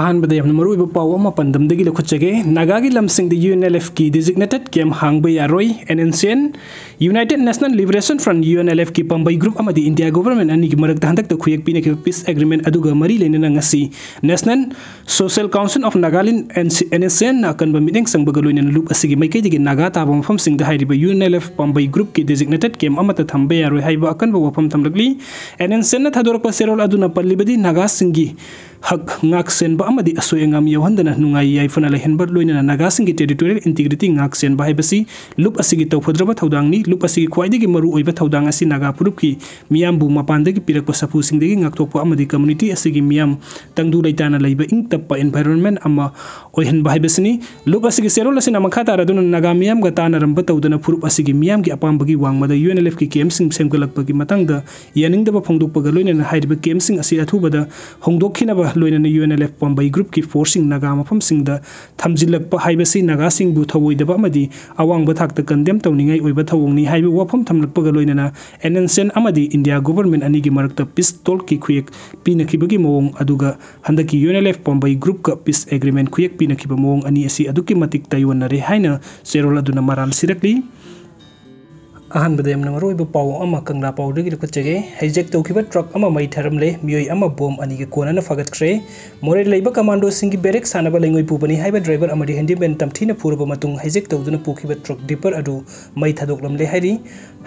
अहमद मरू पाव पनदे लौटे नागा की यू एन एल एफ की डिजिग्नेटेड कैम हांग यारोई N N C N United National Liberation Front U N L F की पंबई ग्रुप इंडिया गवर्नमेंट अनी मरक हंधक खुए पीने पीस एग्रीमेंट मरी लेना National Social Council of Nagaland N N S N अकन meeting संग लुन लुप मई नागा ताब मौसम U N L F Pambei group की डिजिग्नेटेड कैम थम्ब यारोई अकब वफम थम्ली एन एन सी एन थदरप सेरोल पल्ली Naga hak ngak senba amadi aso engam yohandana nungai yai fana lehenbar loinana naga singi territorial integrity ngak senba haibasi lup asigi tawphadraba thawdangni lup asigi khwaidegi maru oiba thawdang asi naga purupki miyambu mapandegi pirakpa sapu singdegi ngaktokpa amadi community asigi miyam tangdu laitana laiba ing tappa environment ama oihan bahaibasini lup asigi serol asina makha taraduna naga miyam ga tanaramba tawdana furup asigi miyam gi apambagi wangmada UNLF ki camp sing semgalakpagi matangda yaningdaba phongdokpaga loinana hairiba camp sing asi athubada hongdokhina ba ꯃꯇꯨꯡꯗ ꯂꯣꯏꯅꯅ U N L F ꯄꯥꯝꯕꯩ ꯒ꯭ꯔꯨꯞꯀꯤ ꯐꯣꯔꯁꯁꯤꯡ ꯅꯥꯒꯥ ꯃꯐꯝꯁꯤꯡꯗ ꯊꯝꯖꯤꯜꯂꯛꯄ ꯍꯥꯏꯕꯁꯤ ꯅꯥꯒꯥꯁꯤꯡꯕꯨ ꯊꯧꯑꯣꯏꯗꯕ ꯑꯃꯗꯤ ꯑꯋꯥꯡꯕ ꯊꯥꯛꯇ condemn ꯇꯧꯅꯤꯡꯉꯥꯏ ꯑꯣꯏꯕ ꯊꯧꯑꯣꯡꯅꯤ ꯍꯥꯏꯕ ꯋꯥꯐꯝ ꯊꯝꯂꯛꯄꯒ ꯂꯣꯏꯅꯅ ꯑꯦꯟꯑꯦꯟꯁꯦꯟ ꯑꯃꯗꯤ ꯏꯟꯗꯤꯌꯥ ꯒꯣꯕꯔꯃꯦꯟ ꯑꯅꯤꯒꯤ ꯃꯔꯛꯇ ꯄꯤꯁ ꯇꯣꯜꯀꯤ ꯈꯨꯌꯦꯛ ꯄꯤꯅꯈꯤꯕꯒꯤ ꯃꯑꯣꯡ ꯑꯗꯨꯒ ꯍꯟꯗꯛꯀꯤ ꯌꯨ ꯑꯦꯟ ꯑꯦꯜ ꯑꯦꯐ ꯄꯥꯝꯕꯩ ꯒ꯭ꯔꯨꯞꯀ ꯄꯤꯁ ꯑꯦꯒ꯭ꯔꯤꯃꯦꯟ ꯈꯨꯌꯦꯛ ꯄꯤꯅꯈꯤꯕ ꯃꯑꯣꯡ ꯑꯅꯤ ꯑꯁꯤ ꯑꯗꯨꯛꯀꯤ ꯃꯇꯤꯛ ꯇꯥꯏꯌꯣꯟꯅꯔꯦ ꯍꯥꯏꯅ ꯆꯦꯔꯣꯜ ꯑꯗꯨꯅ ꯃꯔꯥꯜ ꯁꯤꯔꯛꯂꯤ अहमद पाव कंगला पावदी लुकचे हईजेक तौब ट्रक मई थरमे मई बोम अनी कोन फगत्रे मोरेल कमांडो बेरेक सानब लेंगई पुबनी ड्राइवर हेंडीमें तमथी पुरब हईजेक तौदन पुखीब ट्रक डिपर मई थदोलमले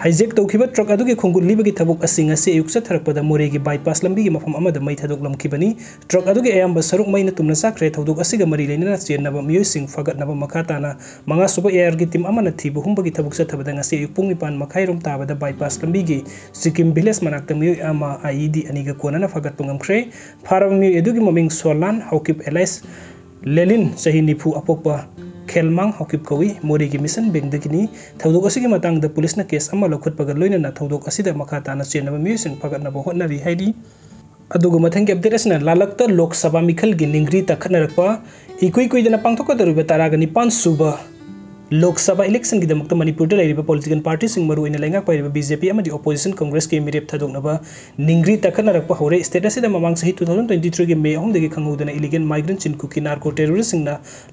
हईजेक तौब ट्रक खुंगुल्ली थबक अयुक चथरपद मोरे की बाईपास लंबी मफम मई थदोलमी ट्रक अयम सरुक मई तुम चाख्रे थोक मरी लेने चेनब मई फगटना मखा ताना मंगा सूब एयर की तीम थीब हूं की थबक चथबद अयुक निपान ꯃꯄꯥꯟ ꯃꯈꯥꯏꯔꯣꯝ ꯇꯥꯕꯗ ꯕꯥꯏꯄꯥꯁ ꯂꯝꯕꯤꯒꯤ ꯁꯤꯀꯤꯝ ꯚꯤꯂꯦꯖ ꯃꯅꯥꯛꯇ ꯃꯤꯑꯣꯏ ꯑꯃ ꯑꯥꯏ ꯗꯤ ꯑꯅꯤꯒ ꯀꯣꯟꯅꯅ ꯐꯥꯒꯠꯄ ꯉꯝꯈ꯭ꯔꯦ ꯐꯥꯔꯕ ꯃꯤꯑꯣꯏ ꯑꯗꯨꯒꯤ ꯃꯃꯤꯡ ꯁꯣꯂꯥꯟ ꯍꯧꯀꯤꯞ ꯑꯦꯂꯥꯏꯁ ꯂꯦꯂꯤꯟ ꯆꯍꯤ ꯅꯤꯐꯨ ꯑꯄꯣꯛꯄ खेलमांग हकीब कौई मोरी की मिशन बेंगदगी थौदोक असिगी मतांग द पुलिस केस अमा लखुटपग लोइनना थौदोक असिद मखा मथंग अपडेट असना लालक्त मिखल गी निंगरी तखनरप इकुइ कुइदना पांगथोक दरुबे निपान सुबा इलेक्शन की इलेक्शनगीदमक मणिपुर लेब पॉलिटिकल पार्टी मरुन लेंगे बीजेपी ओपोजिशन कांग्रेस के मेरेब थदोनब निंग्री तखनरप हौरे स्टेट से ममांग सही टू थ्री के मे अहम खंगूदन इलीगल माइग्रेंट चिनकू की नार्को टेरोरिस्ट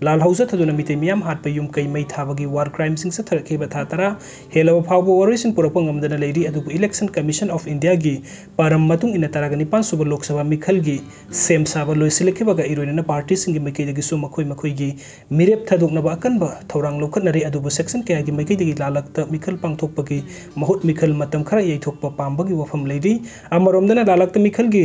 लाल हौजा थदोन मिते मियाम हाथ यूम कई मई थाब की वार क्राइम थरखेब था तरह हेलब फाव वरीस पुरप लेरी इलेक्शन कमीशन ऑफ इंडिया की पारम इन तरह निपान सूब लोक सभा मिखल की सेम साब लोसलीब पार्टी मकई की मेरेब थदोनब ꯍꯣꯠꯅꯔꯤ ꯑꯗꯨꯕꯨ ꯁꯦꯛꯁꯟ ꯀꯌꯥꯒꯤ ꯃꯥꯏꯀꯩꯗꯒꯤ ꯂꯥꯜꯂꯛꯇ ꯃꯤꯈꯜ ꯄꯥꯡꯊꯣꯛꯄꯒꯤ ꯃꯍꯨꯠ ꯃꯤꯈꯜ ꯃꯇꯝ ꯈꯔ ꯌꯩꯊꯣꯛꯄ ꯄꯥꯝꯕꯒꯤ ꯋꯥꯐꯝ ꯂꯩꯔꯤ ꯑꯃꯔꯣꯝꯗꯅ ꯂꯥꯜꯂꯛꯇ ꯃꯤꯈꯜꯒꯤ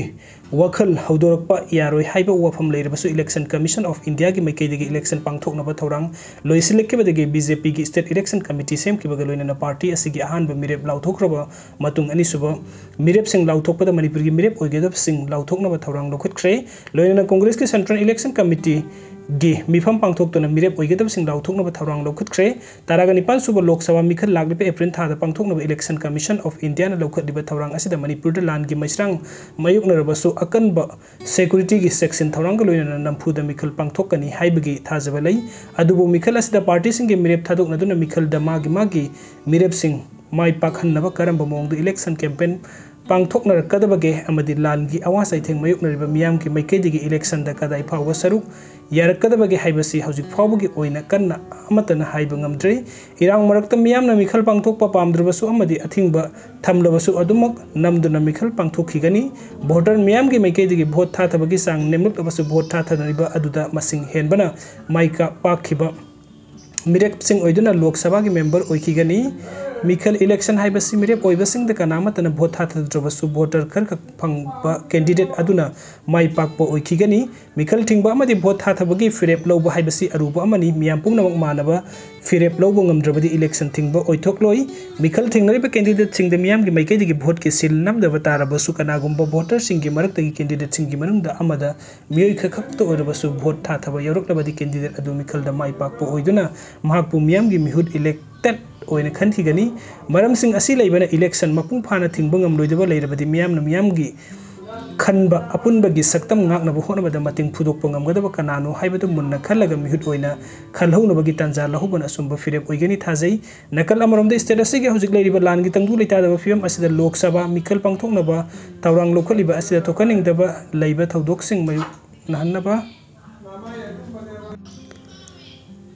ꯋꯥꯈꯜ ꯍꯧꯗꯣꯔꯛꯄ ꯌꯥꯔꯣꯏ ꯍꯥꯏꯕ ꯋꯥꯐꯝ ꯂꯩꯔꯕꯁꯨ ꯏꯂꯦꯛꯁꯟ ꯀꯃꯤꯁꯟ ꯑꯣꯐ ꯏꯟꯗꯤꯌꯥꯒꯤ ꯃꯥꯏꯀꯩꯗꯒꯤ ꯏꯂꯦꯛꯁꯟ ꯄꯥꯡꯊꯣꯛꯅꯕ ꯊꯧꯔꯥꯡ ꯂꯣꯏꯁꯤꯜꯂꯛꯈꯤꯕꯗꯒꯤ ꯕꯤ ꯖꯦ ꯄꯤꯒꯤ ꯏꯁꯇꯦꯠ ꯏꯂꯦꯛꯁꯟ ꯀꯃꯤꯇꯤ ꯁꯦꯝꯈꯤꯕꯒ ꯂꯣꯏꯅꯅ ꯄꯥꯔꯇꯤ ꯑꯁꯤꯒꯤ ꯑꯍꯥꯟꯕ ꯃꯤꯔꯦꯞ ꯂꯥꯎꯊꯣꯛꯈ꯭ꯔꯕ ꯃꯇꯨꯡ ꯑꯅꯤꯁꯨꯕ ꯃꯤꯔꯦꯞꯁꯤꯡ ꯂꯥꯎꯊꯣꯛꯄꯗ ꯃꯅꯤꯄꯨꯔꯒꯤ ꯃꯤꯔꯦꯞ ꯑꯣꯏꯒꯗꯕꯁꯤꯡ ꯂꯥꯎꯊꯣꯛꯅꯕ ꯊꯧꯔꯥꯡ ꯂꯧꯈꯠꯈ꯭ꯔꯦ ꯂꯣꯏꯅꯅ ꯀꯣꯡꯒ꯭ꯔꯦꯁꯀꯤ ꯁꯦꯟꯇ꯭ꯔꯦꯜ ꯏꯂꯦꯛꯁꯟ ꯀꯃꯤꯇꯤ गी मिफम पांगथोक्तुना मिरेप ओइगदबसिंग निपान सूब लोक सभा मिखल लागलिब एप्रिल थादा पांगथोकनबा इलेक्शन कमीशन ऑफ इंडिया ने लौखुतलिबा थौरांग असिदा मणिपुर लानगी मैस्रांग मयुकनरबसु अकनबा सिक्योरिटी गी सेक्शन थौरांग लोइना मिखल पांगथोकनी हाइबगी थाजबा मिखल पार्टी सिंग गे मिरेप थादोकनदुना मिखल दमागी मागी मिरेप सिंग माइ पाखननबा करंबा इलेक्शन कैंपेन पाथोनरकदे लान की अवा चैथे मयुक्नरी मैम की मैकेदी इलेक्शन कदा इफा सरुक यारकदे कन्नाद्रे इरा मैं मिखल पाथोप पाद्रबूद अथिब थम नमदन मिखल पाथोगी भोटर मैम की मैकेदी भोट था चांग नेमुक्त भोट था मैं पाखिब मेरे सिंह लोकसभा की मेंबर उखीगनी मिखल इलेक्शन है मीरेपन भोट हाथ्रबू भोटर खर फंब केंडीडेट अदुना पाप उखीगनी मिखल ठीब भोट हाथब की फिरेप लोब है अरुब पुन मानव फिर लोब्रबी इलेक्शन ठीब ओथोलो मिखल ठीब केंडीडेट सिंह मैम की मईकई की भोट की सिल नम तारबू कनागम भोटर की मरत की केंडीडेट की मूंग मई खत होट हाथब यौरबी केंडीडेट अखल मई पाप ꯃꯍꯥꯛꯄꯨ ꯃꯤꯌꯥꯝꯒꯤ ꯃꯤꯍꯨꯠ ꯏꯂꯦꯛꯇꯦꯠ ꯑꯣꯏꯅ ꯈꯟꯈꯤꯒꯅꯤ ꯃꯔꯝꯁꯤꯡ ꯑꯁꯤ ꯂꯩꯕꯅ ꯏꯂꯦꯛꯁꯟ ꯃꯄꯨꯡ ꯐꯥꯅ ꯊꯤꯡꯕ ꯉꯝꯂꯣꯏꯗꯕ ꯂꯩꯔꯕꯗꯤ ꯃꯤꯌꯥꯝꯅ ꯃꯤꯌꯥꯝꯒꯤ ꯈꯟꯕ ꯑꯄꯨꯟꯕꯒꯤ ꯁꯛꯇꯝ ꯉꯥꯛꯅꯕ ꯍꯣꯠꯅꯕꯗ ꯃꯇꯦꯡ ꯐꯨꯗꯣꯛꯄ ꯉꯝꯒꯗꯕ ꯀꯅꯥꯅꯣ ꯍꯥꯏꯕꯗꯨ ꯃꯨꯟꯅ ꯈꯜꯂꯒ ꯃꯤꯍꯨꯠ ꯑꯣꯏꯅ ꯈꯜꯍꯧꯅꯕꯒꯤ ꯇꯥꯟꯖꯥ ꯂꯧꯍꯧꯕꯅ ꯑꯁꯨꯝꯕ ꯐꯤꯔꯦꯞ ꯑꯣꯏꯒꯅꯤ ꯊꯥꯖꯩ ꯅꯥꯀꯜ ꯑꯃꯔꯣꯝꯗ ꯁ꯭ꯇꯦꯠ ꯑꯁꯤꯒꯤ ꯍꯧꯖꯤꯛ ꯂꯩꯔꯤꯕ ꯂꯥꯟꯒꯤ ꯇꯪꯗꯨ ꯂꯩꯇꯥꯗꯕ ꯐꯤꯕꯝ ꯑꯁꯤꯗ ꯂꯣꯛ ꯁꯚꯥ ꯃꯤꯈꯜ ꯄꯥꯡꯊꯣꯛꯅꯕ ꯊꯧꯔꯥꯡ ꯂꯧꯈꯠꯂꯤꯕ ꯑꯁꯤꯗ ꯊꯣꯛꯍꯟꯅꯤꯡꯗꯕ ꯂꯩꯕ ꯊꯧꯗꯣꯛꯁꯤꯡ ꯃꯥꯌꯣꯛꯅꯍꯟꯅꯕ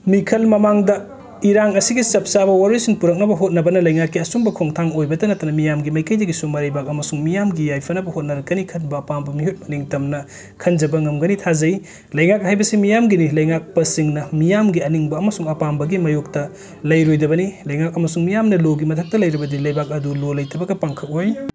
मीखल ममद इरांग असिगे चपचाब वरीसिन पुरकनब होटनबन लेंगाके असुम्ब खोंगथांग ओइबत नतन मियामगे मैकैजगे सुमरैबाग अमसुंग मियामगे याइफनब होटनरकनि खनबा पाम्ब मिहुत मनिंग तमना खनजब ngamgani thajai लेंगाक हाइबसे मियामगे नि लेंगाक पसिंगना मियामगे अनिंगब अमसुंग अपाम्बगे मयुक्ता लो लेते पंखक